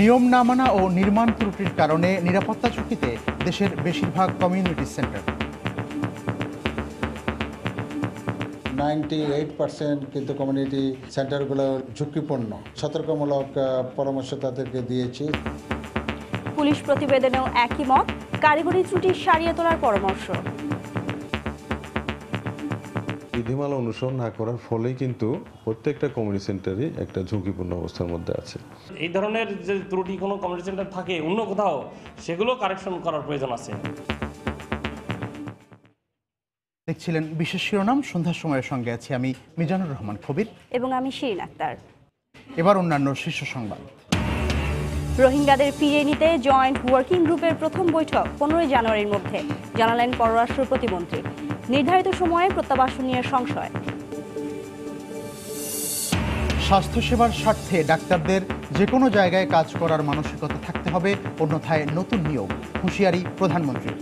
নিয়ম না মানা ও নির্মাণ ত্রুটির কারণে নিরাপত্তা ঝুঁকিতে দেশের বেশিরভাগ কমিউনিটি সেন্টার এইট পার্সেন্ট কিন্তু কমিউনিটি সেন্টারগুলো ঝুঁকিপূর্ণ সতর্কমূলক পরামর্শ তাদেরকে দিয়েছি পুলিশ প্রতিবেদনেও একই মত কারিগরি ত্রুটি সারিয়ে তোলার পরামর্শ বিধিমালা অনুসরণ না করার ফলেই কিন্তু প্রত্যেকটা কমিউনিটি সেন্টারই একটা ঝুঁকিপূর্ণ অবস্থার মধ্যে আছে এই ধরনের যে ত্রুটি কোনো কমিউনিটি সেন্টার থাকে অন্য কোথাও সেগুলো কারেকশন করার প্রয়োজন আছে দেখছিলেন বিশেষ শিরোনাম সন্ধ্যার সময়ের সঙ্গে আছি আমি মিজানুর রহমান কবির এবং আমি শিরিন আক্তার এবার অন্যান্য শীর্ষ সংবাদ রোহিঙ্গাদের ফিরিয়ে নিতে জয়েন্ট ওয়ার্কিং গ্রুপের প্রথম বৈঠক পনেরোই জানুয়ারির মধ্যে জানালেন পররাষ্ট্র প্রতিমন্ত্রী নির্ধারিত সময়ে প্রত্যাবাসন নিয়ে সংশয় স্বাস্থ্যসেবার স্বার্থে ডাক্তারদের যে কোনো জায়গায় কাজ করার মানসিকতা থাকতে হবে অন্যথায় নতুন নিয়োগ হুঁশিয়ারি প্রধানমন্ত্রী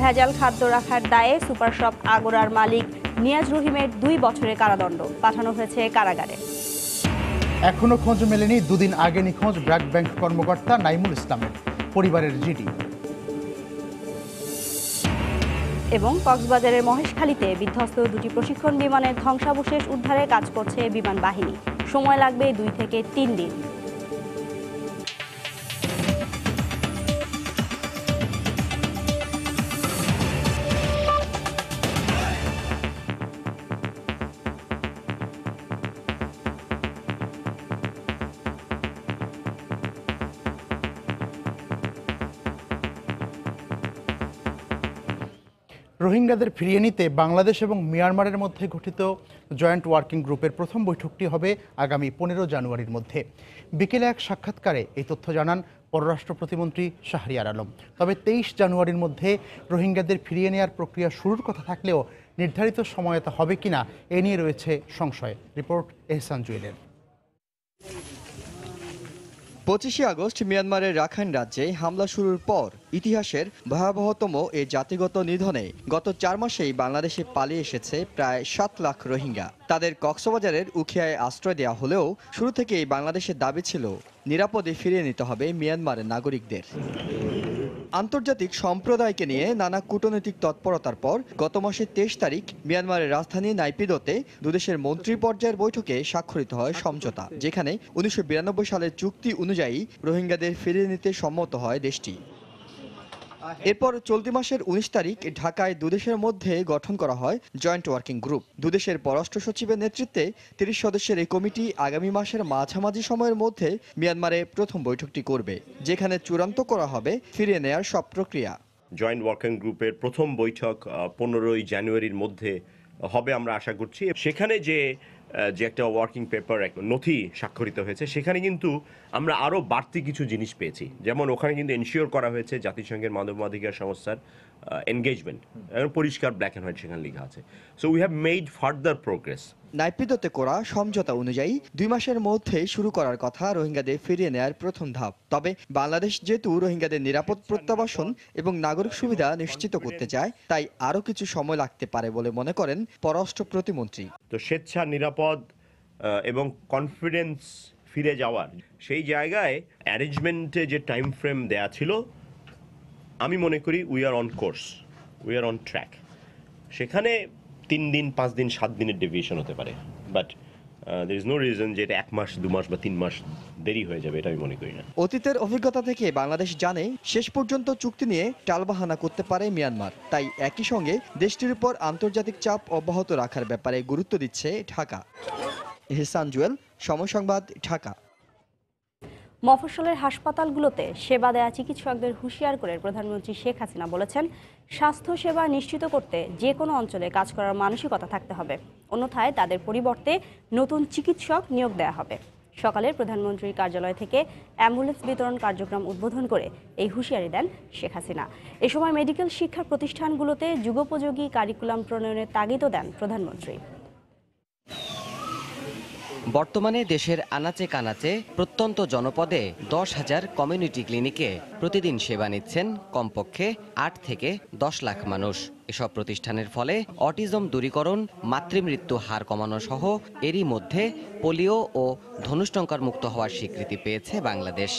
ভেজাল খাদ্য রাখার দায়ে সুপার শপ আগোরার মালিক নিয়াজ রহিমের দুই বছরের কারাদণ্ড পাঠানো হয়েছে কারাগারে এখনো খোঁজ মেলেনি দুদিন আগে নিখোঁজ ব্র্যাক ব্যাংক কর্মকর্তা নাইমুল ইসলামের পরিবারের জিডি এবং কক্সবাজারের মহেশখালীতে বিধ্বস্ত দুটি প্রশিক্ষণ বিমানের ধ্বংসাবশেষ উদ্ধারে কাজ করছে বিমান বাহিনী সময় লাগবে দুই থেকে তিন দিন রোহিঙ্গাদের ফিরিয়ে নিতে বাংলাদেশ এবং মিয়ানমারের মধ্যে গঠিত জয়েন্ট ওয়ার্কিং গ্রুপের প্রথম বৈঠকটি হবে আগামী পনেরো জানুয়ারির মধ্যে বিকেলে এক সাক্ষাৎকারে এই তথ্য জানান পররাষ্ট্র প্রতিমন্ত্রী শাহরিয়ার আলম তবে তেইশ জানুয়ারির মধ্যে রোহিঙ্গাদের ফিরিয়ে নেওয়ার প্রক্রিয়া শুরুর কথা থাকলেও নির্ধারিত সময়তা তা হবে কিনা এ নিয়ে রয়েছে সংশয় রিপোর্ট এহসান জুয়েলের পঁচিশে আগস্ট মিয়ানমারের রাখাইন রাজ্যে হামলা শুরুর পর ইতিহাসের ভয়াবহতম এ জাতিগত নিধনে গত চার মাসেই বাংলাদেশে পালিয়ে এসেছে প্রায় সাত লাখ রোহিঙ্গা তাদের কক্সবাজারের উখিয়ায় আশ্রয় দেওয়া হলেও শুরু থেকেই বাংলাদেশের দাবি ছিল নিরাপদে ফিরিয়ে নিতে হবে মিয়ানমারের নাগরিকদের আন্তর্জাতিক সম্প্রদায়কে নিয়ে নানা কূটনৈতিক তৎপরতার পর গত মাসের তেইশ তারিখ মিয়ানমারের রাজধানী নাইপিদোতে দুদেশের মন্ত্রী পর্যায়ের বৈঠকে স্বাক্ষরিত হয় সমঝোতা যেখানে উনিশশো সালের চুক্তি অনুযায়ী রোহিঙ্গাদের ফিরিয়ে নিতে সম্মত হয় দেশটি এরপর চলতি মাসের উনিশ তারিখ ঢাকায় দুদেশের মধ্যে গঠন করা হয় জয়েন্ট ওয়ার্কিং গ্রুপ দুদেশের পররাষ্ট্র সচিবের নেতৃত্বে তিরিশ সদস্যের এই কমিটি আগামী মাসের মাঝামাঝি সময়ের মধ্যে মিয়ানমারে প্রথম বৈঠকটি করবে যেখানে চূড়ান্ত করা হবে ফিরিয়ে নেয়ার সব প্রক্রিয়া জয়েন্ট ওয়ার্কিং গ্রুপের প্রথম বৈঠক পনেরোই জানুয়ারির মধ্যে হবে আমরা আশা করছি সেখানে যে যে একটা ওয়ার্কিং পেপার এক নথি স্বাক্ষরিত হয়েছে সেখানে কিন্তু আমরা আরও বাড়তি কিছু জিনিস পেয়েছি যেমন ওখানে কিন্তু এনশিওর করা হয়েছে জাতিসংঘের মানবাধিকার সংস্থার এনগেজমেন্ট এবং পরিষ্কার ব্ল্যাক অ্যান্ড হোয়াইট সেখানে লেখা আছে so we have made further progress নাইপিদতে করা সমঝোতা অনুযায়ী দুই মাসের মধ্যে শুরু করার কথা রোহিঙ্গাদের ফিরিয়ে নেয়ার প্রথম ধাপ তবে বাংলাদেশ যেহেতু রোহিঙ্গাদের নিরাপদ প্রত্যাবাসন এবং নাগরিক সুবিধা নিশ্চিত করতে চায় তাই আরও কিছু সময় লাগতে পারে বলে মনে করেন পররাষ্ট্র প্রতিমন্ত্রী তো স্বেচ্ছা নিরাপদ এবং কনফিডেন্স ফিরে যাওয়ার সেই জায়গায় অ্যারেঞ্জমেন্টে যে টাইম ফ্রেম দেয়া ছিল আমি মনে করি we are on course we are on track সেখানে তিন দিন পাঁচ দিন সাত দিনের ডেভিয়েশন হতে পারে but there is no reason যে এটা এক মাস দু মাস বা তিন মাস দেরি হয়ে যাবে এটা আমি মনে করি না অতীতের অভিজ্ঞতা থেকে বাংলাদেশ জানে শেষ পর্যন্ত চুক্তি নিয়ে টালবাহানা করতে পারে মিয়ানমার তাই একই সঙ্গে দেশটির উপর আন্তর্জাতিক চাপ অব্যাহত রাখার ব্যাপারে গুরুত্ব দিচ্ছে ঢাকা হেসান জুয়েল সময় সংবাদ ঢাকা মফস্বলের হাসপাতালগুলোতে সেবা দেয়া চিকিৎসকদের হুঁশিয়ার করে প্রধানমন্ত্রী শেখ হাসিনা বলেছেন স্বাস্থ্য সেবা নিশ্চিত করতে যে কোনো অঞ্চলে কাজ করার মানসিকতা থাকতে হবে অন্যথায় তাদের পরিবর্তে নতুন চিকিৎসক নিয়োগ দেয়া হবে সকালে প্রধানমন্ত্রীর কার্যালয় থেকে অ্যাম্বুলেন্স বিতরণ কার্যক্রম উদ্বোধন করে এই হুঁশিয়ারি দেন শেখ হাসিনা এ সময় মেডিকেল শিক্ষা প্রতিষ্ঠানগুলোতে যুগোপযোগী কারিকুলাম প্রণয়নের তাগিদও দেন প্রধানমন্ত্রী বর্তমানে দেশের আনাচে কানাচে প্রত্যন্ত জনপদে দশ হাজার কমিউনিটি ক্লিনিকে প্রতিদিন সেবা নিচ্ছেন কমপক্ষে আট থেকে দশ লাখ মানুষ এসব প্রতিষ্ঠানের ফলে অটিজম দূরীকরণ মাতৃমৃত্যু হার কমানো সহ এরই মধ্যে পোলিও ও ধনুষ্টঙ্কার মুক্ত হওয়ার স্বীকৃতি পেয়েছে বাংলাদেশ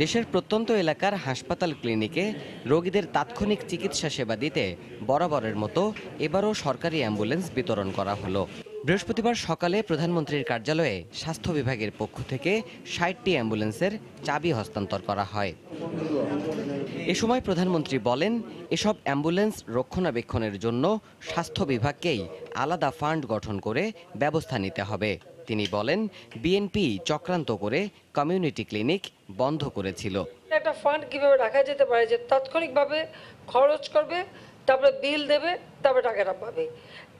দেশের প্রত্যন্ত এলাকার হাসপাতাল ক্লিনিকে রোগীদের তাৎক্ষণিক চিকিৎসা সেবা দিতে বরাবরের মতো এবারও সরকারি অ্যাম্বুলেন্স বিতরণ করা হলো বৃহস্পতিবার সকালে প্রধানমন্ত্রীর কার্যালয়ে স্বাস্থ্য বিভাগের পক্ষ থেকে ষাটটি অ্যাম্বুলেন্সের চাবি হস্তান্তর করা হয় এ সময় প্রধানমন্ত্রী বলেন এসব অ্যাম্বুলেন্স রক্ষণাবেক্ষণের জন্য স্বাস্থ্য বিভাগকেই আলাদা ফান্ড গঠন করে ব্যবস্থা নিতে হবে তিনি বলেন বিএনপি চক্রান্ত করে কমিউনিটি ক্লিনিক বন্ধ করেছিল একটা ফান্ড কিভাবে রাখা যেতে পারে যে তাৎক্ষণিকভাবে খরচ করবে তারপরে বিল দেবে তারপরে টাকাটা পাবে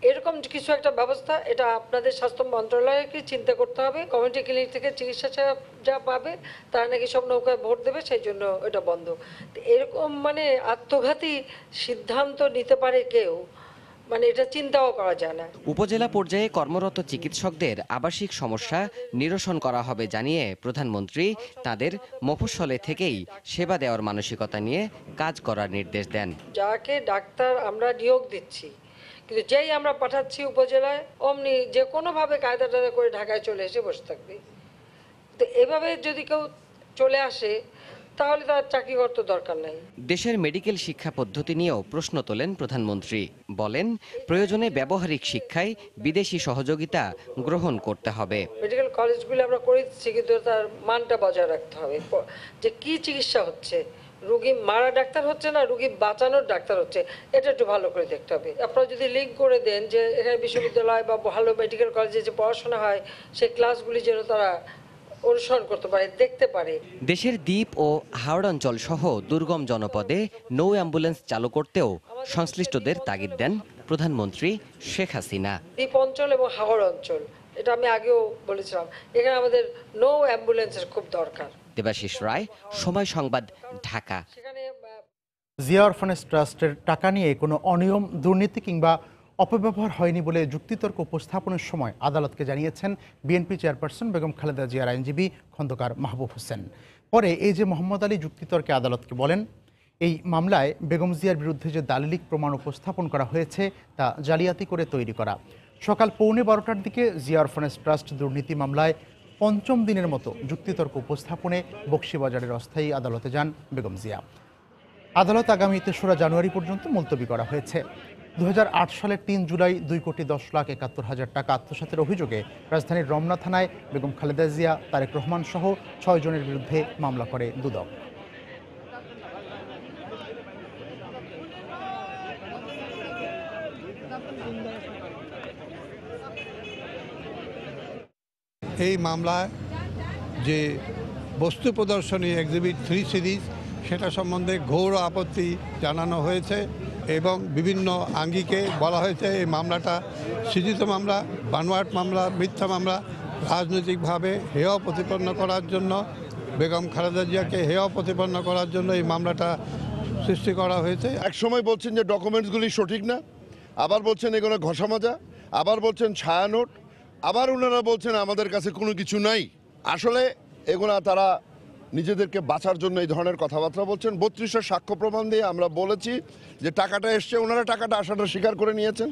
এরকম কিছু একটা ব্যবস্থা এটা আপনাদের স্বাস্থ্য মন্ত্রণালয়কে চিন্তা করতে হবে কমিউনিটি ক্লিনিক থেকে চিকিৎসা যা পাবে তারা নাকি সব নৌকায় ভোট দেবে সেই জন্য এটা বন্ধ এরকম মানে আত্মঘাতী সিদ্ধান্ত নিতে পারে কেউ মানে এটা চিন্তাও করা যায় না উপজেলা পর্যায়ে কর্মরত চিকিৎসকদের আবাসিক সমস্যা নিরসন করা হবে জানিয়ে প্রধানমন্ত্রী তাদের মফস্বলে থেকেই সেবা দেওয়ার মানসিকতা নিয়ে কাজ করার নির্দেশ দেন যাকে ডাক্তার আমরা নিয়োগ দিচ্ছি কিন্তু যেই আমরা পাঠাচ্ছি উপজেলায় অমনি যে কোনোভাবে কায়দা টাদা করে ঢাকায় চলে এসে বসে থাকবে তো এভাবে যদি কেউ চলে আসে তাহলে তার চাকরি করত দরকার নেই দেশের মেডিকেল শিক্ষা পদ্ধতি নিয়েও প্রশ্ন তোলেন প্রধানমন্ত্রী বলেন প্রয়োজনে ব্যবহারিক শিক্ষায় বিদেশি সহযোগিতা গ্রহণ করতে হবে মেডিকেল কলেজগুলো আমরা করেছি কিন্তু তার মানটা বজায় রাখতে হবে যে কি চিকিৎসা হচ্ছে রুগী মারা ডাক্তার হচ্ছে না রুগী বাঁচানোর ডাক্তার হচ্ছে এটা একটু ভালো করে দেখতে হবে আপনারা যদি লিঙ্ক করে দেন যে এখানে বিশ্ববিদ্যালয় বা ভালো মেডিকেল কলেজে যে পড়াশোনা হয় সেই ক্লাসগুলি যেন তারা অনুসরণ করতে পারে দেখতে পারে দেশের দ্বীপ ও হাওড়াঞ্চল সহ দুর্গম জনপদে নৌ অ্যাম্বুলেন্স চালু করতেও সংশ্লিষ্টদের তাগিদ দেন প্রধানমন্ত্রী শেখ হাসিনা দ্বীপ অঞ্চল এবং হাওড় অঞ্চল এটা আমি আগেও বলেছিলাম এখানে আমাদের নৌ অ্যাম্বুলেন্সের খুব দরকার দেবাশিস রায় সময় সংবাদ ঢাকা জিয়া অরফানেজ ট্রাস্টের টাকা নিয়ে কোনো অনিয়ম দুর্নীতি কিংবা অপব্যবহার হয়নি বলে যুক্তিতর্ক উপস্থাপনের সময় আদালতকে জানিয়েছেন বিএনপি চেয়ারপারসন বেগম খালেদা জিয়ার আইনজীবী খন্দকার মাহবুব হোসেন পরে এই যে মোহাম্মদ আলী যুক্তিতর্কে আদালতকে বলেন এই মামলায় বেগম জিয়ার বিরুদ্ধে যে দালিলিক প্রমাণ উপস্থাপন করা হয়েছে তা জালিয়াতি করে তৈরি করা সকাল পৌনে বারোটার দিকে জিয়া অরফানেজ ট্রাস্ট দুর্নীতি মামলায় পঞ্চম দিনের মতো যুক্তিতর্ক উপস্থাপনে বক্সিবাজারের অস্থায়ী আদালতে যান বেগম জিয়া আদালত আগামী তেসরা জানুয়ারি পর্যন্ত মুলতবি করা হয়েছে দু সালের তিন জুলাই দুই কোটি দশ লাখ একাত্তর হাজার টাকা আত্মসাতের অভিযোগে রাজধানীর রমনা থানায় বেগম খালেদা জিয়া তারেক রহমান সহ ছয় জনের বিরুদ্ধে মামলা করে দুদক এই মামলায় যে বস্তু প্রদর্শনী এক্সিবিট থ্রি সিরিজ সেটা সম্বন্ধে ঘোর আপত্তি জানানো হয়েছে এবং বিভিন্ন আঙ্গিকে বলা হয়েছে এই মামলাটা সৃজিত মামলা বানোয়াট মামলা মিথ্যা মামলা রাজনৈতিকভাবে হেয় প্রতিপন্ন করার জন্য বেগম খালেদা জিয়াকে হেয় প্রতিপন্ন করার জন্য এই মামলাটা সৃষ্টি করা হয়েছে এক সময় বলছেন যে ডকুমেন্টসগুলি সঠিক না আবার বলছেন এগুলো ঘষামাজা আবার বলছেন নোট আবার ওনারা বলছেন আমাদের কাছে কোনো কিছু নাই আসলে এগুলা তারা নিজেদেরকে বাঁচার জন্য এই ধরনের কথাবার্তা বলছেন বত্রিশের সাক্ষ্য প্রমাণ দিয়ে আমরা বলেছি যে টাকাটা এসছে ওনারা টাকাটা আসাটা স্বীকার করে নিয়েছেন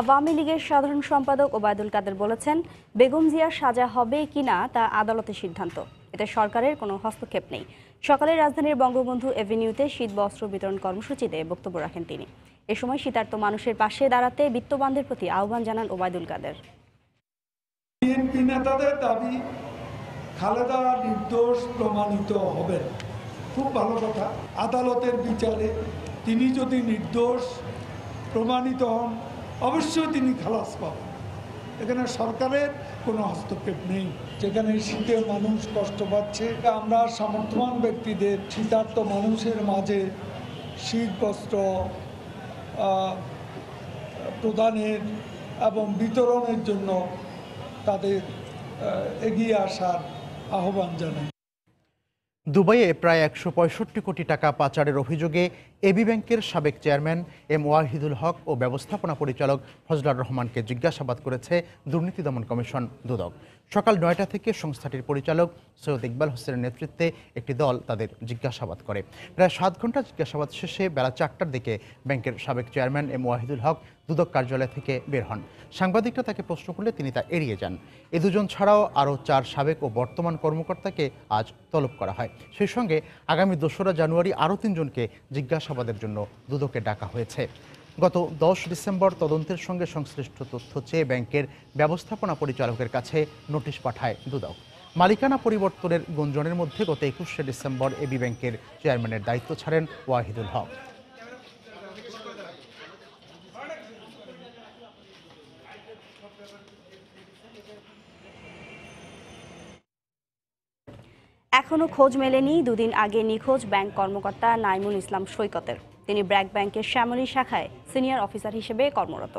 আওয়ামী লীগের সাধারণ সম্পাদক ওবায়দুল কাদের বলেছেন বেগম জিয়ার সাজা হবে কি না তা আদালতের সিদ্ধান্ত এতে সরকারের কোনো হস্তক্ষেপ নেই সকালে রাজধানীর বঙ্গবন্ধু এভিনিউতে শীত বস্ত্র বিতরণ কর্মসূচিতে বক্তব্য রাখেন তিনি এ সময় শীতার্ত মানুষের পাশে দাঁড়াতে বিত্তবানদের প্রতি আহ্বান জানান ওবায়দুল কাদের বিএনপি নেতাদের দাবি খালেদা নির্দোষ প্রমাণিত হবেন খুব ভালো কথা আদালতের বিচারে তিনি যদি নির্দোষ প্রমাণিত হন অবশ্যই তিনি খালাস পাবেন এখানে সরকারের কোনো হস্তক্ষেপ নেই যেখানে শীতের মানুষ কষ্ট পাচ্ছে আমরা সামর্থ্যবান ব্যক্তিদের শীতার্থ মানুষের মাঝে শীত বস্ত্র প্রদানের এবং বিতরণের জন্য তাদের এগিয়ে আসার আহ্বান জানাই দুবাইয়ে প্রায় একশো কোটি টাকা পাচারের অভিযোগে এবি ব্যাংকের সাবেক চেয়ারম্যান এম ওয়াহিদুল হক ও ব্যবস্থাপনা পরিচালক ফজলার রহমানকে জিজ্ঞাসাবাদ করেছে দুর্নীতি দমন কমিশন দুদক সকাল নয়টা থেকে সংস্থাটির পরিচালক সৈয়দ ইকবাল হোসেনের নেতৃত্বে একটি দল তাদের জিজ্ঞাসাবাদ করে প্রায় সাত ঘন্টা জিজ্ঞাসাবাদ শেষে বেলা চারটার দিকে ব্যাংকের সাবেক চেয়ারম্যান এম ওয়াহিদুল হক দুদক কার্যালয় থেকে বের হন সাংবাদিকরা তাকে প্রশ্ন করলে তিনি তা এড়িয়ে যান এ দুজন ছাড়াও আরও চার সাবেক ও বর্তমান কর্মকর্তাকে আজ তলব করা হয় সেই সঙ্গে আগামী দোসরা জানুয়ারি আরও তিনজনকে জিজ্ঞাসাবাদের জন্য দুদকে ডাকা হয়েছে গত দশ ডিসেম্বর তদন্তের সঙ্গে সংশ্লিষ্ট তথ্য চেয়ে ব্যাংকের ব্যবস্থাপনা পরিচালকের কাছে নোটিশ পাঠায় দুদক মালিকানা পরিবর্তনের গুঞ্জনের মধ্যে গত একুশে ডিসেম্বর এবি ব্যাংকের চেয়ারম্যানের দায়িত্ব ছাড়েন ওয়াহিদুল হক এখনও খোঁজ মেলেনি দুদিন আগে নিখোঁজ ব্যাংক কর্মকর্তা নাইমুল ইসলাম সৈকতের তিনি ব্র্যাক ব্যাংকের শ্যামলী শাখায় সিনিয়র অফিসার হিসেবে কর্মরত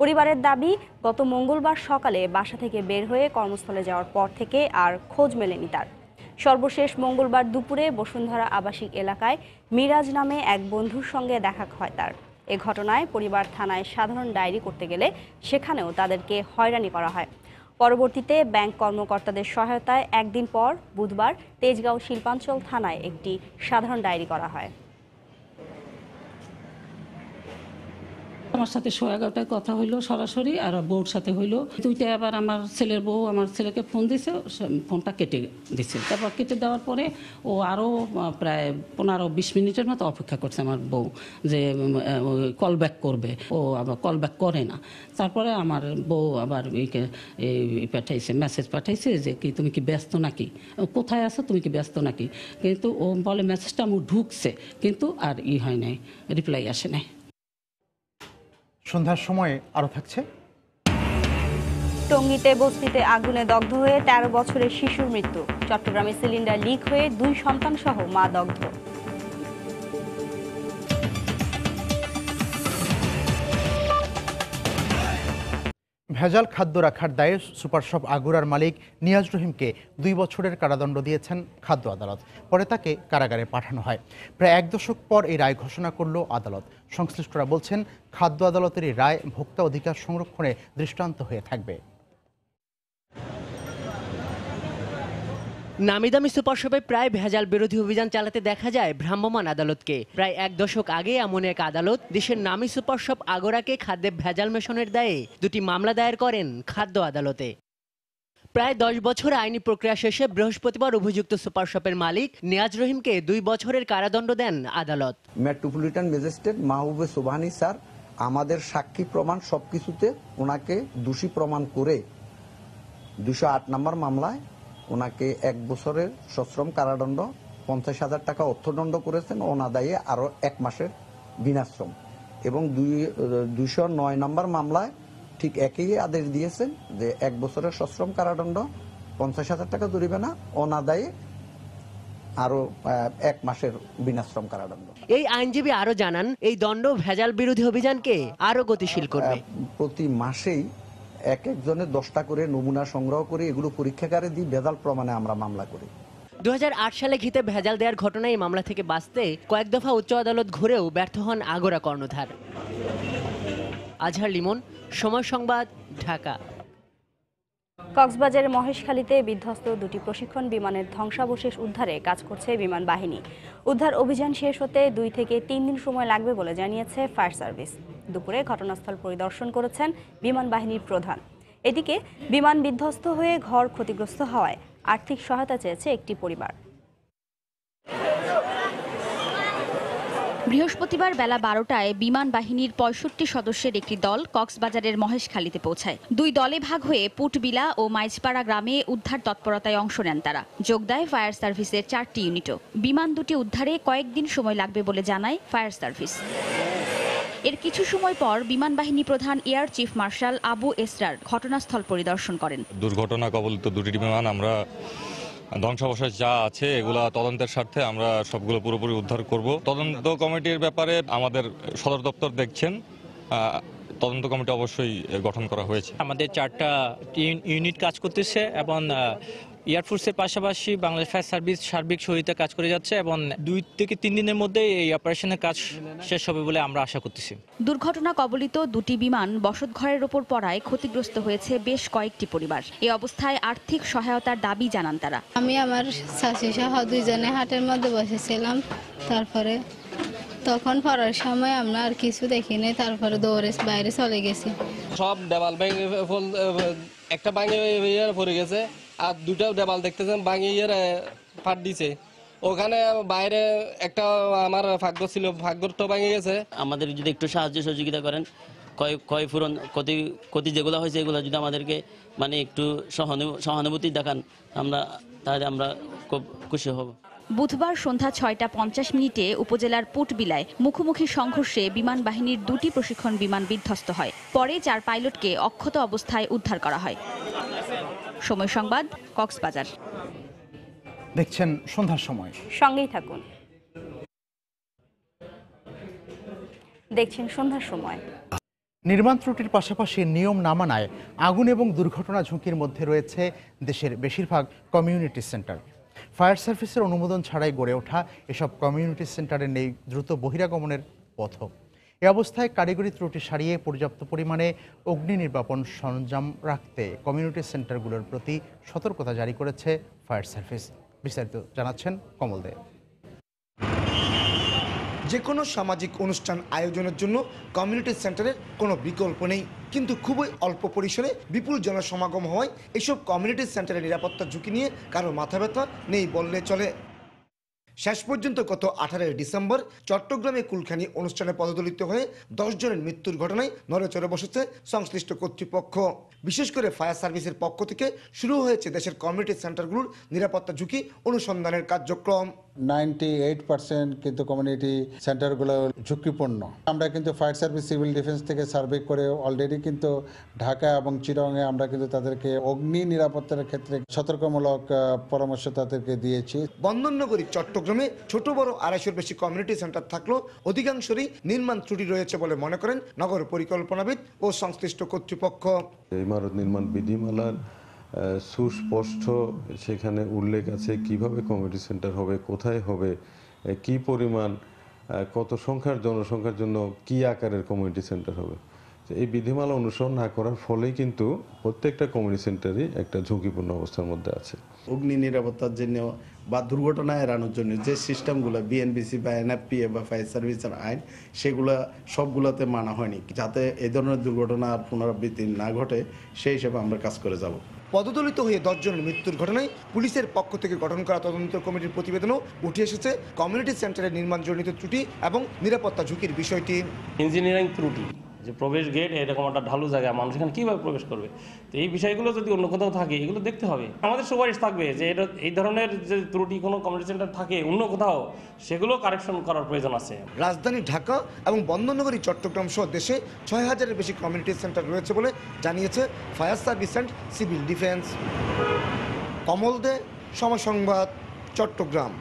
পরিবারের দাবি গত মঙ্গলবার সকালে বাসা থেকে বের হয়ে কর্মস্থলে যাওয়ার পর থেকে আর খোঁজ মেলেনি তার সর্বশেষ মঙ্গলবার দুপুরে বসুন্ধরা আবাসিক এলাকায় মিরাজ নামে এক বন্ধুর সঙ্গে দেখা হয় তার এ ঘটনায় পরিবার থানায় সাধারণ ডায়েরি করতে গেলে সেখানেও তাদেরকে হয়রানি করা হয় পরবর্তীতে ব্যাংক কর্মকর্তাদের সহায়তায় একদিন পর বুধবার তেজগাঁও শিল্পাঞ্চল থানায় একটি সাধারণ ডায়েরি করা হয় আমার সাথে সোয়া এগারোটায় কথা হইলো সরাসরি আর বউর সাথে হইলো দুইটায় আবার আমার ছেলের বউ আমার ছেলেকে ফোন দিছে ফোনটা কেটে দিছে তারপর কেটে দেওয়ার পরে ও আরও প্রায় পনেরো বিশ মিনিটের মতো অপেক্ষা করছে আমার বউ যে কল ব্যাক করবে ও আবার কল ব্যাক করে না তারপরে আমার বউ আবার পাঠাইছে মেসেজ পাঠাইছে যে কি তুমি কি ব্যস্ত নাকি কোথায় আছো তুমি কি ব্যস্ত নাকি কিন্তু ও বলে মেসেজটা আমার ঢুকছে কিন্তু আর ই হয় নাই রিপ্লাই আসে নাই সন্ধ্যার সময় আরো থাকছে টঙ্গিতে বস্তিতে আগুনে দগ্ধ হয়ে তেরো বছরের শিশুর মৃত্যু চট্টগ্রামে সিলিন্ডার লিক হয়ে দুই সন্তান সহ মা দগ্ধ ভেজাল খাদ্য রাখার দায়ে সুপারশপ আগুরার মালিক নিয়াজ রহিমকে দুই বছরের কারাদণ্ড দিয়েছেন খাদ্য আদালত পরে তাকে কারাগারে পাঠানো হয় প্রায় এক দশক পর এই রায় ঘোষণা করল আদালত সংশ্লিষ্টরা বলছেন খাদ্য আদালতের এই রায় ভোক্তা অধিকার সংরক্ষণে দৃষ্টান্ত হয়ে থাকবে নামি দামি সুপার শপে প্রায় ভেজাল বিরোধী অভিযান চালাতে দেখা যায় ভ্রাম্যমাণ আদালতকে প্রায় এক দশক আগে এমন এক আদালত দেশের নামি সুপার শপ আগোরাকে খাদ্যে ভেজাল মেশনের দায়ে দুটি মামলা দায়ের করেন খাদ্য আদালতে প্রায় দশ বছর আইনি প্রক্রিয়া শেষে বৃহস্পতিবার অভিযুক্ত সুপার শপের মালিক নিয়াজ রহিমকে দুই বছরের কারাদণ্ড দেন আদালত metropolitan magistrate Mahbube Sobhani sir আমাদের সাক্ষী প্রমাণ সবকিছুতে ওনাকে দোষী প্রমাণ করে দুশো আট নম্বর মামলায় ওনাকে এক বছরের সশ্রম কারাদণ্ড পঞ্চাশ হাজার টাকা অর্থদণ্ড করেছেন অনাদায়ী আরও এক মাসের বিনাশ্রম এবং দুই দুইশো নয় নম্বর মামলায় ঠিক একই আদেশ দিয়েছেন যে এক বছরের সশ্রম কারাদণ্ড পঞ্চাশ হাজার টাকা জরিমানা অনাদায়ী আরো এক মাসের বিনাশ্রম কারাদণ্ড এই আইনজীবী আরো জানান এই দণ্ড ভেজাল বিরোধী অভিযানকে আরো গতিশীল করবে প্রতি মাসেই এক একজনের দশটা করে নমুনা সংগ্রহ করে এগুলো পরীক্ষাগারে দিই ভেজাল প্রমাণে আমরা মামলা করি দু সালে ঘিতে ভেজাল দেওয়ার ঘটনায় মামলা থেকে বাঁচতে কয়েক দফা উচ্চ আদালত ঘুরেও ব্যর্থ হন আগোরা কর্ণধার আজহার লিমন সময় সংবাদ ঢাকা কক্সবাজারের মহেশখালীতে বিধ্বস্ত দুটি প্রশিক্ষণ বিমানের ধ্বংসাবশেষ উদ্ধারে কাজ করছে বিমান বাহিনী উদ্ধার অভিযান শেষ হতে দুই থেকে তিন দিন সময় লাগবে বলে জানিয়েছে ফায়ার সার্ভিস দুপুরে ঘটনাস্থল পরিদর্শন করেছেন বিমান বাহিনীর প্রধান এদিকে বিমান বিধ্বস্ত হয়ে ঘর ক্ষতিগ্রস্ত হওয়ায় আর্থিক সহায়তা চেয়েছে একটি পরিবার বৃহস্পতিবার বেলা বারোটায় বিমান বাহিনীর পঁয়ষট্টি সদস্যের একটি দল কক্সবাজারের মহেশখালীতে পৌঁছায় দুই দলে ভাগ হয়ে পুটবিলা ও মাইজপাড়া গ্রামে উদ্ধার তৎপরতায় অংশ নেন তারা যোগ দেয় ফায়ার সার্ভিসের চারটি ইউনিটও বিমান দুটি উদ্ধারে কয়েকদিন সময় লাগবে বলে জানায় ফায়ার সার্ভিস এর কিছু সময় পর বিমান বাহিনী প্রধান air chief marshal Abu Esrar ঘটনাস্থল পরিদর্শন করেন দুর্ঘটনা কবলিত দুটি বিমান আমরা ধ্বংসাবশেষ যা আছে এগুলা তদন্তের স্বার্থে আমরা সবগুলো পুরোপুরি উদ্ধার করব তদন্ত কমিটির ব্যাপারে আমাদের সদর দপ্তর দেখছেন তদন্ত কমিটি অবশ্যই গঠন করা হয়েছে আমাদের চারটা ইউনিট কাজ করতেছে এবং এয়ারফোর্সের পাশাপাশি বাংলাদেশ ফায়ার সার্ভিস সার্বিক সহযোগিতা কাজ করে যাচ্ছে এবং দুই থেকে তিন দিনের মধ্যে এই অপারেশনের কাজ শেষ হবে বলে আমরা আশা করতেছি দুর্ঘটনা কবলিত দুটি বিমান বসত ঘরের ওপর পড়ায় ক্ষতিগ্রস্ত হয়েছে বেশ কয়েকটি পরিবার এই অবস্থায় আর্থিক সহায়তার দাবি জানান তারা আমি আমার শাশুড়ি সহ দুইজনে হাটের মধ্যে বসেছিলাম তারপরে তখন পড়ার সময় আমরা আর কিছু দেখিনি তারপরে দৌড়ে বাইরে চলে গেছি সব দেওয়াল ভেঙে একটা ভাঙে পড়ে গেছে আর দুটো দেওয়াল দেখতেছেন ভাঙে ফাট দিছে ওখানে বাইরে একটা আমার ভাগ্য ছিল ভাগ্যর তো ভাঙে গেছে আমাদের যদি একটু সাহায্য সহযোগিতা করেন কয় কয় ফুরন ক্ষতি ক্ষতি যেগুলো হয়েছে এগুলো যদি আমাদেরকে মানে একটু সহানুভূতি দেখান আমরা তাহলে আমরা খুব খুশি হব বুধবার সন্ধ্যা ছয়টা পঞ্চাশ মিনিটে উপজেলার পুটবিলায় মুখোমুখি সংঘর্ষে বিমান বাহিনীর দুটি প্রশিক্ষণ বিমান বিধ্বস্ত হয় পরে চার পাইলটকে অক্ষত অবস্থায় উদ্ধার করা হয় সময় সংবাদ কক্সবাজার দেখছেন সন্ধ্যার সময় সঙ্গেই থাকুন দেখছেন সন্ধ্যার সময় নির্মাণ ত্রুটির পাশাপাশি নিয়ম না মানায় আগুন এবং দুর্ঘটনা ঝুঁকির মধ্যে রয়েছে দেশের বেশিরভাগ কমিউনিটি সেন্টার ফায়ার সার্ভিসের অনুমোদন ছাড়াই গড়ে ওঠা এসব কমিউনিটি সেন্টারে নেই দ্রুত বহিরাগমনের পথ এ অবস্থায় কারিগরি ত্রুটি সারিয়ে পর্যাপ্ত পরিমাণে অগ্নি নির্বাপন সরঞ্জাম রাখতে কমিউনিটি সেন্টারগুলোর প্রতি সতর্কতা জারি করেছে ফায়ার সার্ভিস বিস্তারিত জানাচ্ছেন কমল দেব যে কোনো সামাজিক অনুষ্ঠান আয়োজনের জন্য কমিউনিটি সেন্টারের কোনো বিকল্প নেই কিন্তু খুবই অল্প পরিসরে বিপুল জনসমাগম হওয়ায় এসব কমিউনিটি সেন্টারের নিরাপত্তা ঝুঁকি নিয়ে কারো মাথা ব্যথা নেই বললে চলে শেষ পর্যন্ত গত আঠারোই ডিসেম্বর চট্টগ্রামে কুলখানি অনুষ্ঠানে পদদলিত হয়ে জনের মৃত্যুর ঘটনায় নড়েচড়ে বসেছে সংশ্লিষ্ট কর্তৃপক্ষ বিশেষ করে ফায়ার সার্ভিসের পক্ষ থেকে শুরু হয়েছে দেশের কমিউনিটি সেন্টারগুলোর নিরাপত্তা ঝুঁকি অনুসন্ধানের কার্যক্রম নাইনটি এইট পার্সেন্ট কিন্তু কমিউনিটি সেন্টারগুলো ঝুঁকিপূর্ণ আমরা কিন্তু ফায়ার সার্ভিস সিভিল ডিফেন্স থেকে সার্ভে করে অলরেডি কিন্তু ঢাকা এবং চিরংয়ে আমরা কিন্তু তাদেরকে অগ্নি নিরাপত্তার ক্ষেত্রে সতর্কমূলক পরামর্শ তাদেরকে দিয়েছি নগরী চট্টগ্রামে ছোট বড় আড়াইশোর বেশি কমিউনিটি সেন্টার থাকলেও অধিকাংশই নির্মাণ ত্রুটি রয়েছে বলে মনে করেন নগর পরিকল্পনাবিদ ও সংশ্লিষ্ট কর্তৃপক্ষ ইমারত নির্মাণ বিধিমালার সুস্পষ্ট সেখানে উল্লেখ আছে কিভাবে কমিউনিটি সেন্টার হবে কোথায় হবে কি পরিমাণ কত সংখ্যার জনসংখ্যার জন্য কি আকারের কমিউনিটি সেন্টার হবে এই বিধিমালা অনুসরণ না করার ফলেই কিন্তু প্রত্যেকটা কমিউনিটি সেন্টারই একটা ঝুঁকিপূর্ণ অবস্থার মধ্যে আছে অগ্নি নিরাপত্তার জন্য বা দুর্ঘটনা এড়ানোর জন্য যে সিস্টেমগুলো বিএনবিসি বা এনএফপিএ বা ফায়ার সার্ভিসের আইন সেগুলো সবগুলোতে মানা হয়নি যাতে এই ধরনের দুর্ঘটনা আর পুনরাবৃত্তি না ঘটে সেই হিসেবে আমরা কাজ করে যাব পদদলিত হয়ে দশজনের মৃত্যুর ঘটনায় পুলিশের পক্ষ থেকে গঠন করা তদন্ত কমিটির প্রতিবেদনও উঠে এসেছে কমিউনিটি সেন্টারের নির্মাণজনিত ত্রুটি এবং নিরাপত্তা ঝুঁকির বিষয়টি ইঞ্জিনিয়ারিং ত্রুটি যে প্রবেশ গেট এরকম একটা ঢালু জায়গা মানুষ এখানে কীভাবে প্রবেশ করবে তো এই বিষয়গুলো যদি অন্য কোথাও থাকে এগুলো দেখতে হবে আমাদের সুপারিশ থাকবে যে এটা এই ধরনের যে ত্রুটি কোনো কমিউনিটি সেন্টার থাকে অন্য কোথাও সেগুলো কারেকশন করার প্রয়োজন আছে রাজধানী ঢাকা এবং বন্দরনগরী চট্টগ্রাম সহ দেশে ছয় হাজারের বেশি কমিউনিটি সেন্টার রয়েছে বলে জানিয়েছে fire service and civil defence Kamal De সমসংবাদ চট্টগ্রাম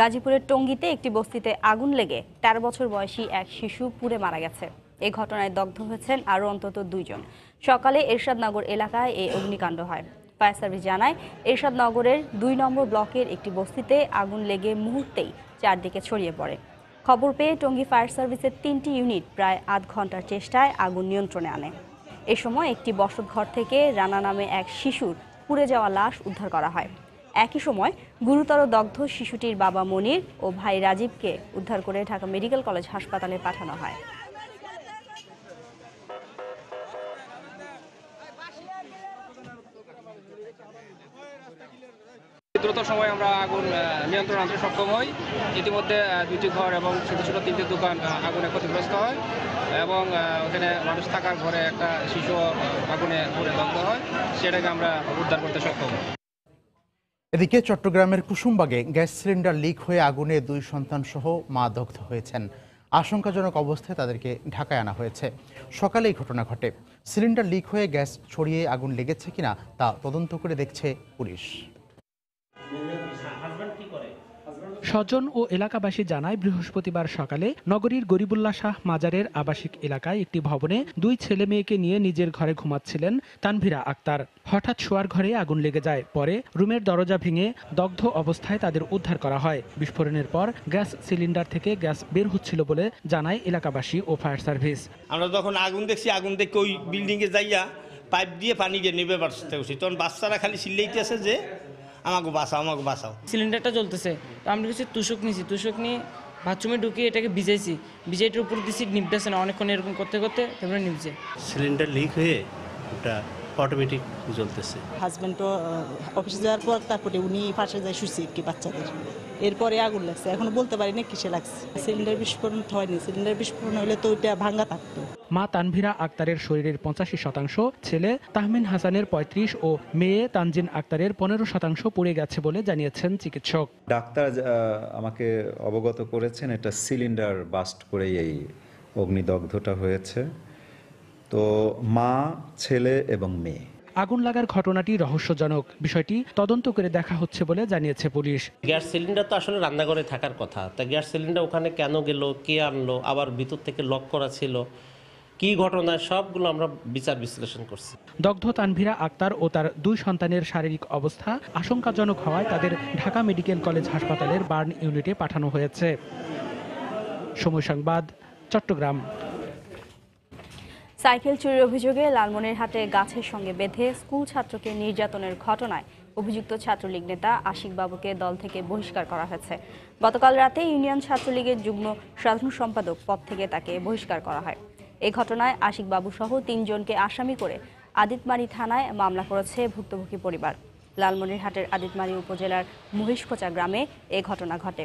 গাজীপুরের টঙ্গিতে একটি বস্তিতে আগুন লেগে তেরো বছর বয়সী এক শিশু পুড়ে মারা গেছে এ ঘটনায় দগ্ধ হয়েছেন আরও অন্তত দুইজন সকালে এরশাদনগর এলাকায় এই অগ্নিকাণ্ড হয় ফায়ার সার্ভিস জানায় এরশাদনগরের দুই নম্বর ব্লকের একটি বস্তিতে আগুন লেগে মুহূর্তেই চারদিকে ছড়িয়ে পড়ে খবর পেয়ে টঙ্গি ফায়ার সার্ভিসের তিনটি ইউনিট প্রায় আধ ঘন্টার চেষ্টায় আগুন নিয়ন্ত্রণে আনে এ সময় একটি বসতঘর থেকে রানা নামে এক শিশুর পুড়ে যাওয়া লাশ উদ্ধার করা হয় একই সময় গুরুতর দগ্ধ শিশুটির বাবা মনির ও ভাই রাজীবকে উদ্ধার করে ঢাকা মেডিকেল কলেজ হাসপাতালে পাঠানো হয় দ্রুত সময় আমরা আগুন নিয়ন্ত্রণ আনতে সক্ষম হই ইতিমধ্যে দুটি ঘর এবং ছোটো ছোটো তিনটি দোকান আগুনে ক্ষতিগ্রস্ত হয় এবং ওখানে মানুষ থাকার ঘরে একটা শিশু আগুনে ঘরে দগ্ধ হয় সেটাকে আমরা উদ্ধার করতে সক্ষম এদিকে চট্টগ্রামের কুসুমবাগে গ্যাস সিলিন্ডার লিক হয়ে আগুনে দুই সন্তানসহ মা দগ্ধ হয়েছেন আশঙ্কাজনক অবস্থায় তাদেরকে ঢাকায় আনা হয়েছে সকালেই ঘটনা ঘটে সিলিন্ডার লিক হয়ে গ্যাস ছড়িয়ে আগুন লেগেছে কিনা তা তদন্ত করে দেখছে পুলিশ স্বজন ও এলাকাবাসী জানায় বৃহস্পতিবার সকালে নগরীর গরিবুল্লাহ শাহ মাজারের আবাসিক এলাকায় একটি ভবনে দুই ছেলে মেয়েকে নিয়ে নিজের ঘরে ঘুমাচ্ছিলেন তানভীরা আক্তার হঠাৎ শোয়ার ঘরে আগুন লেগে যায় পরে রুমের দরজা ভেঙে দগ্ধ অবস্থায় তাদের উদ্ধার করা হয় বিস্ফোরণের পর গ্যাস সিলিন্ডার থেকে গ্যাস বের হচ্ছিল বলে জানায় এলাকাবাসী ও ফায়ার সার্ভিস আমরা যখন আগুন দেখছি আগুন দেখে ওই বিল্ডিংয়ে যাইয়া পাইপ দিয়ে পানি গিয়ে নেবে উচিত তখন বাচ্চারা খালি আছে যে আমাকে বাঁচাও আমাকে বাঁচাও সিলিন্ডারটা জ্বলতেছে তো আমরা কিছু তুষক নিয়েছি তুষক নিয়ে বাথরুমে ঢুকিয়ে এটাকে ভিজাইছি ভিজাইটার উপর দিছি নিপটাছে না অনেকক্ষণ এরকম করতে করতে তারপরে নিপছে সিলিন্ডার লিক হয়ে ওটা অটোমেটিক জ্বলতেছে হাজব্যান্ড তো অফিসে যাওয়ার পর তারপরে উনি পাশে যায় শুয়েছে কি বাচ্চাদের এরপরে আগুন লাগছে এখনো বলতে পারি না কিসে লাগছে সিলিন্ডার বিস্ফোরণ হয়নি সিলিন্ডার বিস্ফোরণ হলে তো ওইটা ভাঙ্গা থাকতো মা তানভিরা আক্তারের শরীরের পঁচাশি শতাংশ ছেলে তাহমিন হাসানের ৩৫ ও মেয়ে তানজিন আক্তারের পনেরো শতাংশ পড়ে গেছে বলে জানিয়েছেন চিকিৎসক ডাক্তার আমাকে অবগত করেছেন এটা সিলিন্ডার বাস্ট করেই এই অগ্নিদগ্ধটা হয়েছে তো মা ছেলে এবং মেয়ে আগুন লাগার ঘটনাটি রহস্যজনক বিষয়টি তদন্ত করে দেখা হচ্ছে বলে জানিয়েছে পুলিশ গ্যাস সিলিন্ডার তো আসলে রান্নাঘরে থাকার কথা তা গ্যাস সিলিন্ডার ওখানে কেন গেল কে আনলো আবার ভিতর থেকে লক করা ছিল কি ঘটনা সবগুলো আমরা বিচার বিশ্লেষণ করছি দগ্ধ তানভীরা আক্তার ও তার দুই সন্তানের শারীরিক অবস্থা আশঙ্কাজনক হওয়ায় তাদের ঢাকা মেডিকেল কলেজ হাসপাতালের বার্ন ইউনিটে পাঠানো হয়েছে সময় সংবাদ চট্টগ্রাম সাইকেল চুরির অভিযোগে লালমনিরহাটে গাছের সঙ্গে বেঁধে স্কুল ছাত্রকে নির্যাতনের ঘটনায় অভিযুক্ত ছাত্রলীগ নেতা আশিক বাবুকে দল থেকে বহিষ্কার করা হয়েছে গতকাল রাতে ইউনিয়ন ছাত্রলীগের যুগ্ম সাধারণ সম্পাদক পদ থেকে তাকে বহিষ্কার করা হয় এ ঘটনায় আশিক বাবু সহ তিনজনকে আসামি করে আদিতমারি থানায় মামলা করেছে ভুক্তভোগী পরিবার লালমনিরহাটের আদিতমারি উপজেলার মহিষখোচা গ্রামে এ ঘটনা ঘটে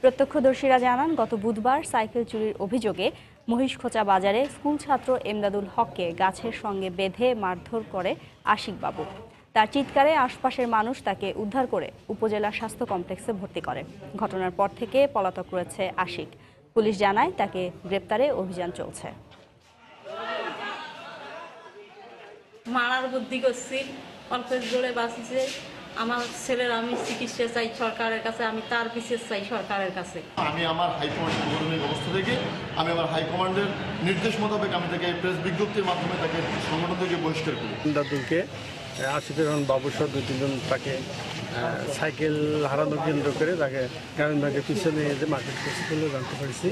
প্রত্যক্ষদর্শীরা জানান গত বুধবার সাইকেল চুরির অভিযোগে মহিষখোঁচা বাজারে স্কুল ছাত্র এমদাদুল হককে গাছের সঙ্গে বেঁধে মারধর করে আশিক বাবু তার চিৎকারে আশপাশের মানুষ তাকে উদ্ধার করে উপজেলা স্বাস্থ্য কমপ্লেক্সে ভর্তি করে ঘটনার পর থেকে পলাতক রয়েছে আশিক পুলিশ জানায় তাকে গ্রেপ্তারে অভিযান চলছে মারার বুদ্ধি করছি অল্পের জোরে বাঁচিছে আমার ছেলের আমি চিকিৎসা চাই সরকারের কাছে আমি তার বিশেষ চাই সরকারের কাছে আমি আমার হাইকমান্ডের অবস্থা থেকে আমি আমার হাইকমান্ডের নির্দেশ মোতাবেক আমি তাকে প্রেস বিজ্ঞপ্তির মাধ্যমে তাকে সংগঠন থেকে বহিষ্কার করি দাদুকে আশিফের রহমান বাবুসহ দু তিনজন তাকে সাইকেল হারানো কেন্দ্র করে তাকে গ্রামীণ ব্যাংকের পিছনে নিয়ে যে মার্কেট করছে বলে জানতে পারছি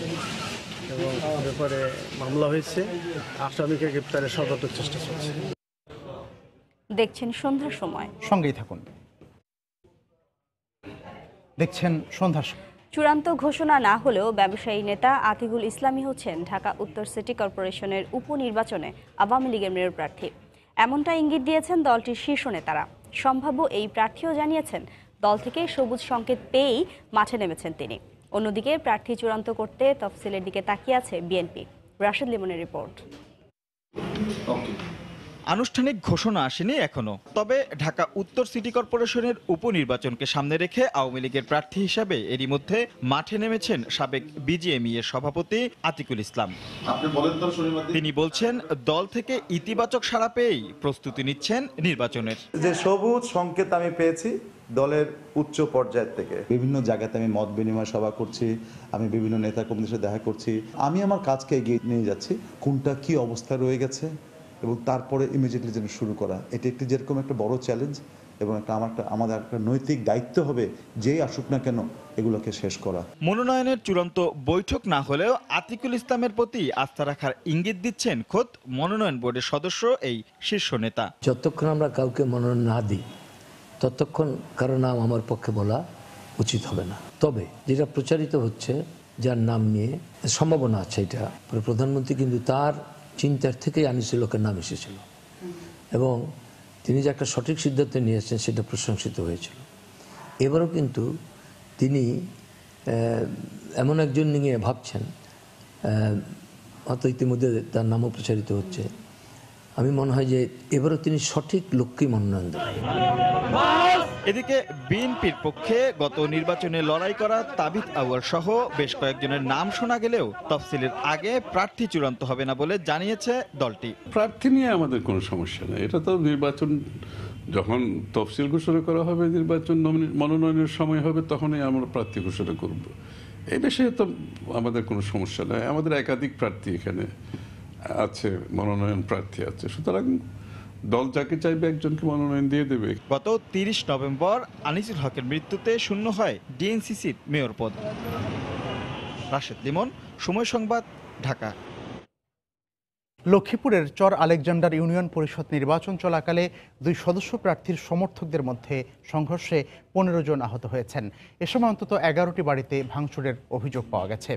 এবং ব্যাপারে মামলা হয়েছে আসামিকে গ্রেপ্তারের সর্বোচ্চ চেষ্টা চলছে দেখছেন সন্ধ্যার সময় সঙ্গেই থাকুন দেখছেন সন্ধ্যার চূড়ান্ত ঘোষণা না হলেও ব্যবসায়ী নেতা আতিকুল ইসলামী হচ্ছেন ঢাকা উত্তর সিটি কর্পোরেশনের উপনির্বাচনে আওয়ামী লীগের মেয়র প্রার্থী এমনটা ইঙ্গিত দিয়েছেন দলটির শীর্ষ নেতারা সম্ভাব্য এই প্রার্থীও জানিয়েছেন দল থেকে সবুজ সংকেত পেয়েই মাঠে নেমেছেন তিনি অন্যদিকে প্রার্থী চূড়ান্ত করতে তফসিলের দিকে তাকিয়ে আছে বিএনপি রাশেদ লিমনের রিপোর্ট আনুষ্ঠানিক ঘোষণা আসেনি এখনো তবে ঢাকা উত্তর সিটি কর্পোরেশনের উপনির্বাচনকে সামনে রেখে আওয়ামী লীগের প্রার্থী হিসাবে এরই মধ্যে মাঠে নেমেছেন সাবেক বিজিএমই এর সভাপতি আতিকুল ইসলাম তিনি বলছেন দল থেকে ইতিবাচক সাড়া পেয়েই প্রস্তুতি নিচ্ছেন নির্বাচনের যে সবুজ সংকেত আমি পেয়েছি দলের উচ্চ পর্যায়ের থেকে বিভিন্ন জায়গাতে আমি মত বিনিময় সভা করছি আমি বিভিন্ন নেতা কর্মীদের সাথে দেখা করছি আমি আমার কাজকে এগিয়ে নিয়ে যাচ্ছি কোনটা কি অবস্থা রয়ে গেছে এবং তারপরে ইমিডিয়েটলি যেন শুরু করা এটি একটি যেরকম একটা বড় চ্যালেঞ্জ এবং একটা আমার একটা আমাদের একটা নৈতিক দায়িত্ব হবে যেই আসুক না কেন এগুলোকে শেষ করা মনোনয়নের চূড়ান্ত বৈঠক না হলেও আতিকুল ইসলামের প্রতি আস্থা রাখার ইঙ্গিত দিচ্ছেন খোদ মনোনয়ন বোর্ডের সদস্য এই শীর্ষ নেতা যতক্ষণ আমরা কাউকে মনোনয়ন না দিই ততক্ষণ কারো নাম আমার পক্ষে বলা উচিত হবে না তবে যেটা প্রচারিত হচ্ছে যার নাম নিয়ে সম্ভাবনা আছে এটা প্রধানমন্ত্রী কিন্তু তার চিন্তার থেকেই আনিসুল লোকের নাম এসেছিল এবং তিনি যে একটা সঠিক সিদ্ধান্ত নিয়েছেন সেটা প্রশংসিত হয়েছিল এবারও কিন্তু তিনি এমন একজন নিয়ে ভাবছেন হয়তো ইতিমধ্যে তার নামও প্রচারিত হচ্ছে আমি মনে হয় যে এবারও তিনি সঠিক লক্ষ্যে মনোনয়ন দেন এদিকে বিএনপির পক্ষে গত নির্বাচনে লড়াই করা তাবিদ আউয়ার সহ বেশ কয়েকজনের নাম শোনা গেলেও তফসিলের আগে প্রার্থী চূড়ান্ত হবে না বলে জানিয়েছে দলটি প্রার্থী নিয়ে আমাদের কোনো সমস্যা নেই এটা তো নির্বাচন যখন তফসিল ঘোষণা করা হবে নির্বাচন মনোনয়নের সময় হবে তখনই আমরা প্রার্থী ঘোষণা করব এই বিষয়ে তো আমাদের কোনো সমস্যা নয় আমাদের একাধিক প্রার্থী এখানে আছে মনোনয়ন প্রার্থী আছে সুতরাং দল যাকে চাইবে একজনকে মনোনয়ন দিয়ে দেবে গত তিরিশ নভেম্বর আনিসুল হকের মৃত্যুতে শূন্য হয় ডিএনসিসির মেয়র পদ রাশেদ লিমন সময় সংবাদ ঢাকা লক্ষ্মীপুরের চর আলেকজান্ডার ইউনিয়ন পরিষদ নির্বাচন চলাকালে দুই সদস্য প্রার্থীর সমর্থকদের মধ্যে সংঘর্ষে পনেরো জন আহত হয়েছেন এ সময় অন্তত এগারোটি বাড়িতে ভাঙচুরের অভিযোগ পাওয়া গেছে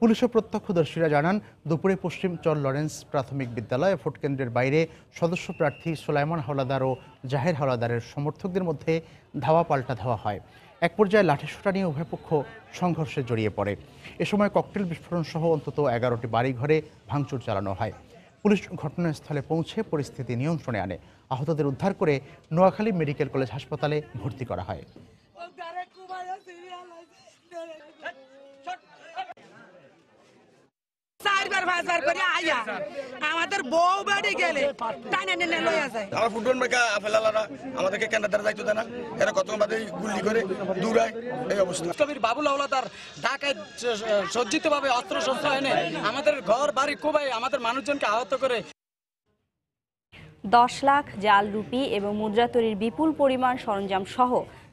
পুলিশ ও প্রত্যক্ষদর্শীরা জানান দুপুরে পশ্চিম চর লরেন্স প্রাথমিক বিদ্যালয় ভোটকেন্দ্রের বাইরে সদস্য প্রার্থী সোলাইমান হাওলাদার ও জাহের হাওলাদারের সমর্থকদের মধ্যে ধাওয়া পাল্টা ধাওয়া হয় এক পর্যায়ে লাঠিসোটা নিয়ে উভয়পক্ষ সংঘর্ষে জড়িয়ে পড়ে এ সময় ককটেল বিস্ফোরণ সহ অন্তত এগারোটি বাড়িঘরে ভাঙচুর চালানো হয় পুলিশ ঘটনাস্থলে পৌঁছে পরিস্থিতি নিয়ন্ত্রণে আনে আহতদের উদ্ধার করে নোয়াখালী মেডিকেল কলেজ হাসপাতালে ভর্তি করা হয় সজ্জিত ভাবে অস্ত্র শস্ত্র এনে আমাদের ঘর বাড়ি কোবাই আমাদের মানুষজনকে আহত করে দশ লাখ জাল রুপি এবং মুদ্রা তৈরির বিপুল পরিমাণ সরঞ্জাম সহ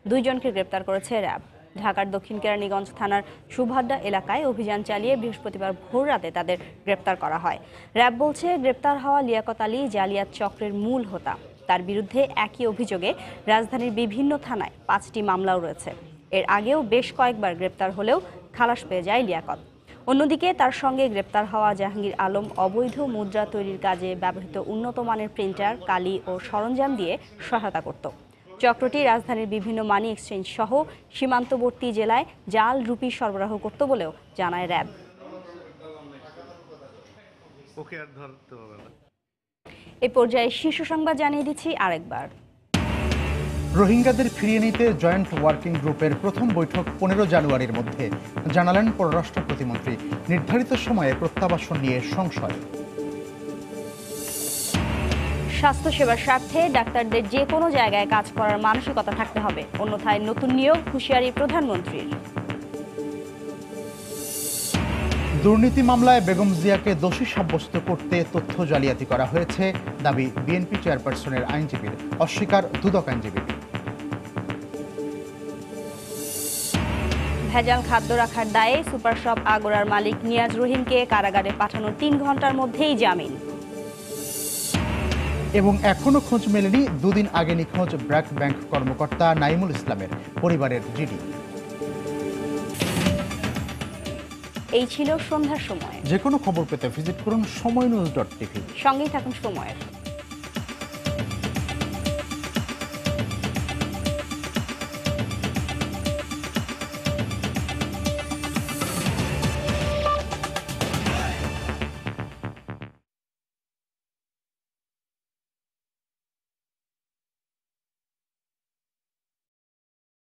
দুইজনকে গ্রেপ্তার করেছে র্যাব ঢাকার দক্ষিণ কেরানীগঞ্জ থানার সুভাড্ডা এলাকায় অভিযান চালিয়ে বৃহস্পতিবার ভোর রাতে তাদের গ্রেপ্তার করা হয় র্যাব বলছে গ্রেপ্তার হওয়া লিয়াকত আলী জালিয়াত চক্রের মূল হোতা তার বিরুদ্ধে একই অভিযোগে রাজধানীর বিভিন্ন থানায় পাঁচটি মামলাও রয়েছে এর আগেও বেশ কয়েকবার গ্রেপ্তার হলেও খালাস পেয়ে যায় লিয়াকত অন্যদিকে তার সঙ্গে গ্রেপ্তার হওয়া জাহাঙ্গীর আলম অবৈধ মুদ্রা তৈরির কাজে ব্যবহৃত উন্নত মানের প্রিন্টার কালি ও সরঞ্জাম দিয়ে সহায়তা করত চক্রটি রাজধানীর বিভিন্ন মানি এক্সচেঞ্জ সহ সীমান্তবর্তী জেলায় জাল রুপি সরবরাহ করত বলেও জানায় র্যাব এ পর্যায়ে শীর্ষ সংবাদ জানিয়ে দিচ্ছি আরেকবার রোহিঙ্গাদের ফিরিয়ে নিতে জয়েন্ট ওয়ার্কিং গ্রুপের প্রথম বৈঠক পনেরো জানুয়ারির মধ্যে জানালেন পররাষ্ট্র প্রতিমন্ত্রী নির্ধারিত সময়ে প্রত্যাবাসন নিয়ে সংশয় স্বাস্থ্যসেবার স্বার্থে ডাক্তারদের যে কোনো জায়গায় কাজ করার মানসিকতা থাকতে হবে অন্যথায় নতুন নিয়োগ হুঁশিয়ারি প্রধানমন্ত্রীর দুর্নীতি মামলায় বেগম জিয়াকে দোষী সাব্যস্ত করতে তথ্য জালিয়াতি করা হয়েছে দাবি বিএনপি চেয়ারপারসনের আইনজীবীর অস্বীকার দুদক আইনজীবী ভেজাল খাদ্য রাখার দায়ে সুপারশপ আগরার আগোড়ার মালিক নিয়াজ রহিমকে কারাগারে পাঠানো তিন ঘন্টার মধ্যেই জামিন এবং এখনও খোঁজ মেলেনি দুদিন আগে নিখোঁজ ব্র্যাক ব্যাংক কর্মকর্তা নাইমুল ইসলামের পরিবারের জিডি এই ছিল সন্ধ্যার সময় যে কোনো খবর পেতে ভিজিট করুন সময় নিউজ ডট টিভি সঙ্গেই থাকুন সময়ের